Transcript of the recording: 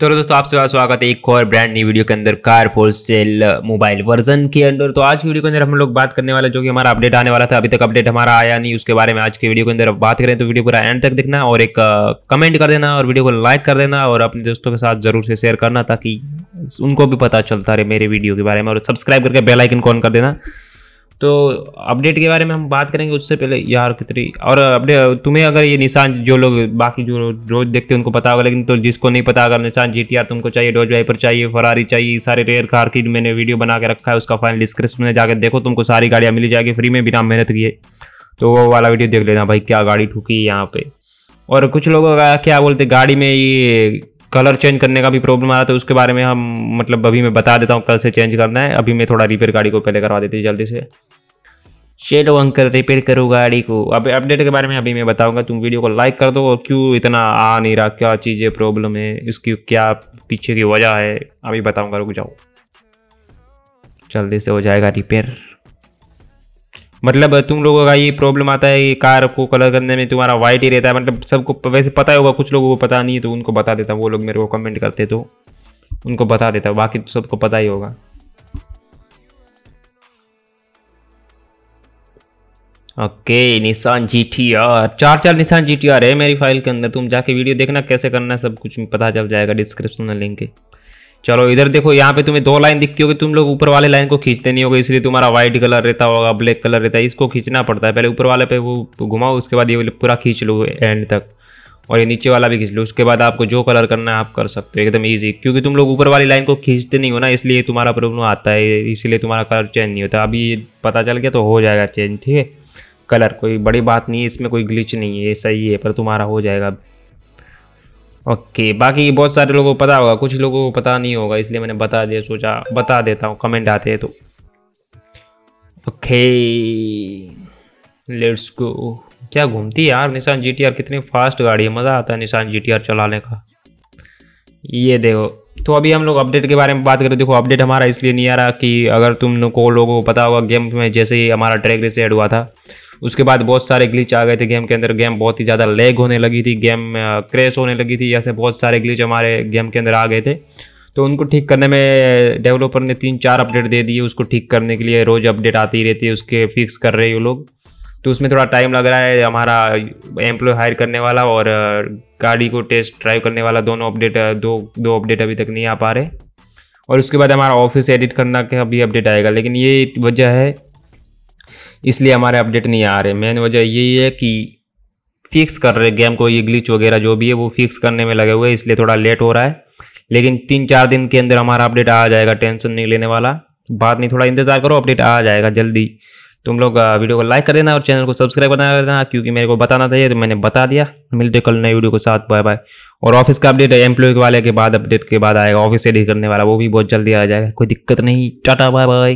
तो दोस्तों आप सभी स्वागत है एक और ब्रांड नई वीडियो के अंदर car for sale mobile version के अंदर तो आज की वीडियो के अंदर हम लोग बात करने वाले जो कि हमारा अपडेट आने वाला था अभी तक अपडेट हमारा आया नहीं उसके बारे में आज की वीडियो के अंदर बात करें तो वीडियो पूरा एंड तक देखना और एक कमेंट uh, कर देना और वीडियो को लाइक कर देना और अपने दोस्तों के साथ जरूर से शेयर करना ताकि उनको भी पता चलता रहे मेरे वीडियो के बारे में और सब्सक्राइब करके बेलाइकन कॉन कर देना तो अपडेट के बारे में हम बात करेंगे उससे पहले यार कितनी और अपडेट तुम्हें अगर ये निशान जो लोग बाकी जो रोज देखते हैं उनको पता होगा लेकिन तो जिसको नहीं पता अगर निशान जी टी तुमको चाहिए डोज वाइपर चाहिए फरारी चाहिए सारे रेयर कार की मैंने वीडियो बना के रखा है उसका फाइनल डिस्क्रिप्शन में जाकर देखो तुमको सारी गाड़ियाँ मिली जाएगी फ्री में बिना मेहनत किए तो वो वाला वीडियो देख लेना भाई क्या गाड़ी ठुकी यहाँ पे और कुछ लोगों का क्या बोलते गाड़ी में ये कलर चेंज करने का भी प्रॉब्लम आ रहा था उसके बारे में हम मतलब अभी मैं बता देता हूँ कल से चेंज करना है अभी मैं थोड़ा रिपेयर गाड़ी को पहले करवा देती हूँ जल्दी से चलो अंकल रिपेयर करो गाड़ी को अब अपडेट के बारे में अभी मैं बताऊंगा तुम वीडियो को लाइक कर दो और क्यों इतना आ नहीं रहा क्या चीज़ें प्रॉब्लम है इसकी क्या पीछे की वजह है अभी बताऊंगा रुक जाओ जल्दी से हो जाएगा रिपेयर मतलब तुम लोगों का ये प्रॉब्लम आता है कि कार को कलर करने में तुम्हारा वाइट ही रहता है मतलब सबको वैसे पता होगा कुछ लोगों को पता नहीं है तो उनको बता देता वो लोग मेरे को कमेंट करते तो उनको बता देता बाकी तो सबको पता ही होगा ओके निशान जी टी आर चार चार निशान जी टी आर है मेरी फाइल के अंदर तुम जाके वीडियो देखना कैसे करना है सब कुछ पता चल जाएगा डिस्क्रिप्शन में लिंक है चलो इधर देखो यहाँ पे तुम्हें दो लाइन दिखती होगी तुम लोग ऊपर वाले लाइन को खींचते नहीं होगे इसलिए तुम्हारा व्हाइट कलर रहता होगा ब्लैक कलर रहता है इसको खींचना पड़ता है पहले ऊपर वाले पे वो घुमाओ उसके बाद ये पूरा खींच लो एंड तक और ये नीचे वाला भी खींच लो उसके बाद आपको जो कलर करना है आप कर सकते हो एकदम ईजी क्योंकि तुम लोग ऊपर वाली लाइन को खींचते नहीं हो ना इसलिए तुम्हारा प्रॉब्लम आता है इसीलिए तुम्हारा कलर चेंज नहीं होता अभी पता चल गया तो हो जाएगा चेंज ठीक है कलर कोई बड़ी बात नहीं है इसमें कोई ग्लिच नहीं है सही है पर तुम्हारा हो जाएगा ओके बाकी बहुत सारे लोगों को पता होगा कुछ लोगों को पता नहीं होगा इसलिए मैंने बता दिया सोचा बता देता हूँ कमेंट आते हैं तो ओके लेट्स गो क्या घूमती यार निशान जी टी आर कितनी फास्ट गाड़ी है मज़ा आता है निशान जी टी आर चलाने का ये देखो तो अभी हम लोग अपडेट के बारे में बात करें देखो अपडेट हमारा इसलिए नहीं आ रहा कि अगर तुम को लोगों को पता होगा गेम में जैसे ही हमारा ट्रैक रेस हुआ था उसके बाद बहुत सारे ग्लिच आ गए थे गेम के अंदर गेम बहुत ही ज़्यादा लेग होने लगी थी गेम क्रेश होने लगी थी ऐसे बहुत सारे ग्लिच हमारे गेम के अंदर आ गए थे तो उनको ठीक करने में डेवलपर ने तीन चार अपडेट दे दिए उसको ठीक करने के लिए रोज़ अपडेट आती रहती है उसके फिक्स कर रहे हैं लोग तो उसमें थोड़ा टाइम लग रहा है हमारा एम्प्लॉय हायर करने वाला और गाड़ी को टेस्ट ड्राइव करने वाला दोनों अपडेट दो दो अपडेट अभी तक नहीं आ पा रहे और उसके बाद हमारा ऑफिस एडिट करना का भी अपडेट आएगा लेकिन ये वजह है इसलिए हमारे अपडेट नहीं आ रहे मेन वजह यही है कि फिक्स कर रहे गेम को ये ग्लिच वगैरह जो भी है वो फिक्स करने में लगे हुए हैं इसलिए थोड़ा लेट हो रहा है लेकिन तीन चार दिन के अंदर हमारा अपडेट आ जाएगा टेंशन नहीं लेने वाला बात नहीं थोड़ा इंतजार करो अपडेट आ जाएगा जल्दी तुम लोग वीडियो को लाइक कर देना और चैनल को सब्सक्राइब बना देना क्योंकि मेरे को बताना था ये तो मैंने बता दिया मिलते कल नई वीडियो के साथ बाय बाय और ऑफिस का अपडेट एम्प्लॉय वाले के बाद अपडेट के बाद आएगा ऑफिस एडिट करने वाला वो भी बहुत जल्दी आ जाएगा कोई दिक्कत नहीं टाटा बाय बाय